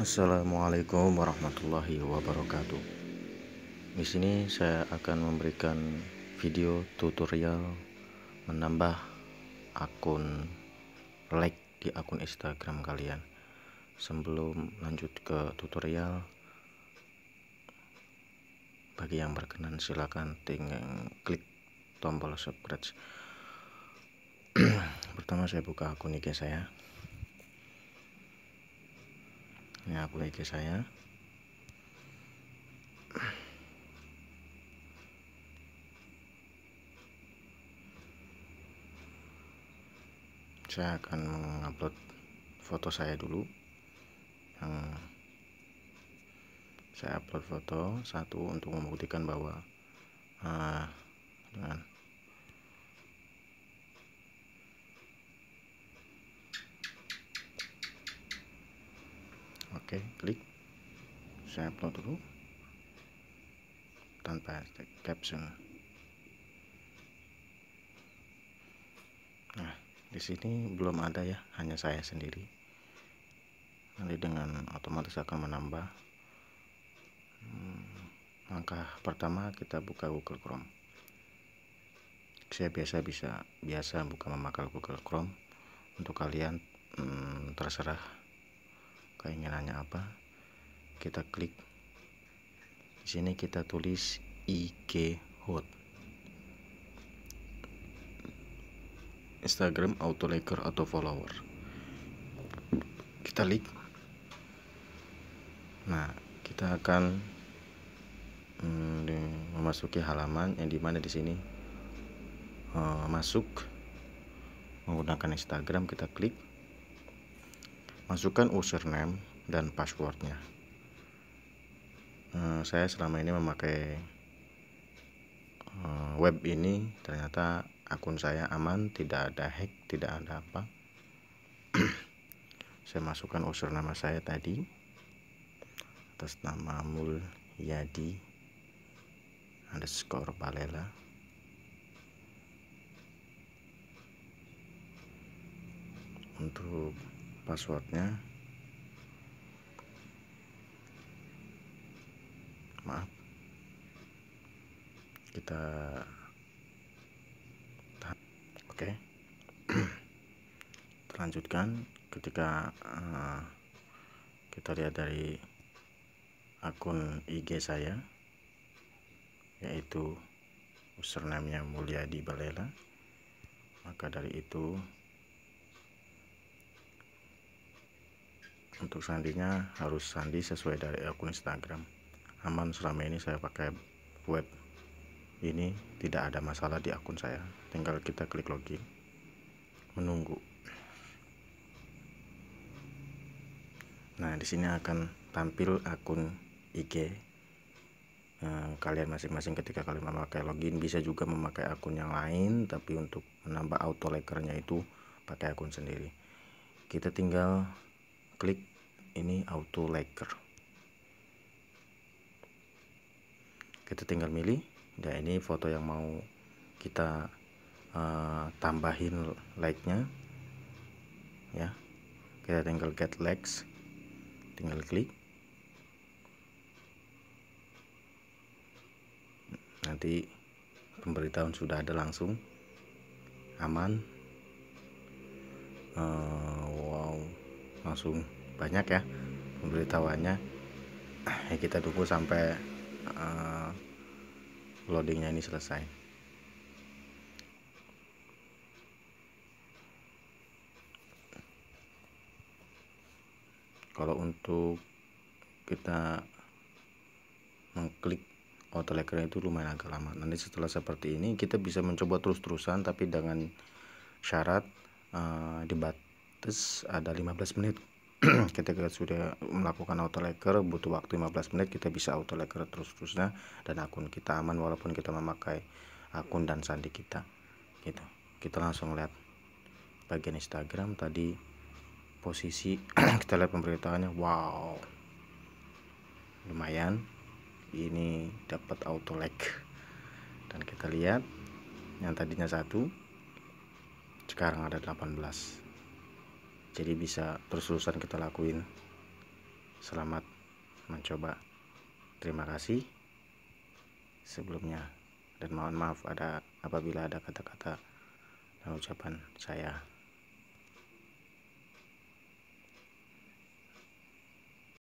Assalamualaikum warahmatullahi wabarakatuh. Di sini saya akan memberikan video tutorial menambah akun like di akun Instagram kalian. Sebelum lanjut ke tutorial, bagi yang berkenan silahkan tinggal klik tombol subscribe. Pertama saya buka akun IG saya ini akun IG saya saya akan mengupload foto saya dulu yang saya upload foto satu untuk membuktikan bahwa uh, dengan oke klik saya upload dulu tanpa caption nah di sini belum ada ya hanya saya sendiri nanti dengan otomatis akan menambah hmm, langkah pertama kita buka Google Chrome saya biasa bisa biasa buka memakai Google Chrome untuk kalian hmm, terserah keinginannya apa kita klik di sini kita tulis IG hot Instagram auto liker atau follower kita klik nah kita akan mm, memasuki halaman yang dimana di sini eh, masuk menggunakan Instagram kita klik masukkan username dan passwordnya uh, saya selama ini memakai eh, web ini ternyata akun saya aman tidak ada hack tidak ada apa saya masukkan username saya tadi atas nama Mul Yadi ada skor Balela untuk passwordnya maaf kita oke okay. terlanjutkan ketika uh, kita lihat dari akun IG saya yaitu username-nya Mulyadi Balela maka dari itu untuk sandinya harus sandi sesuai dari akun Instagram aman selama ini saya pakai web ini tidak ada masalah di akun saya tinggal kita klik login menunggu nah di sini akan tampil akun IG eh, kalian masing-masing ketika kalian memakai login bisa juga memakai akun yang lain tapi untuk menambah auto likernya itu pakai akun sendiri kita tinggal klik ini auto lacquer kita tinggal milih ya ini foto yang mau kita uh, tambahin like-nya ya kita tinggal get likes tinggal klik nanti pemberitahuan sudah ada langsung aman uh, wow langsung banyak ya pemberitahuannya ya kita tunggu sampai uh, loadingnya ini selesai kalau untuk kita mengklik auto telegram itu lumayan agak lama nanti setelah seperti ini kita bisa mencoba terus-terusan tapi dengan syarat uh, dibatas ada 15 menit ketika sudah melakukan auto layer butuh waktu 15 menit kita bisa auto layer terus-terusnya dan akun kita aman walaupun kita memakai akun dan sandi kita gitu kita langsung lihat bagian Instagram tadi posisi kita lihat pemberitahuannya wow lumayan ini dapat auto lag dan kita lihat yang tadinya satu sekarang ada 18 jadi bisa terus-terusan kita lakuin selamat mencoba terima kasih sebelumnya dan mohon maaf ada apabila ada kata-kata dan ucapan saya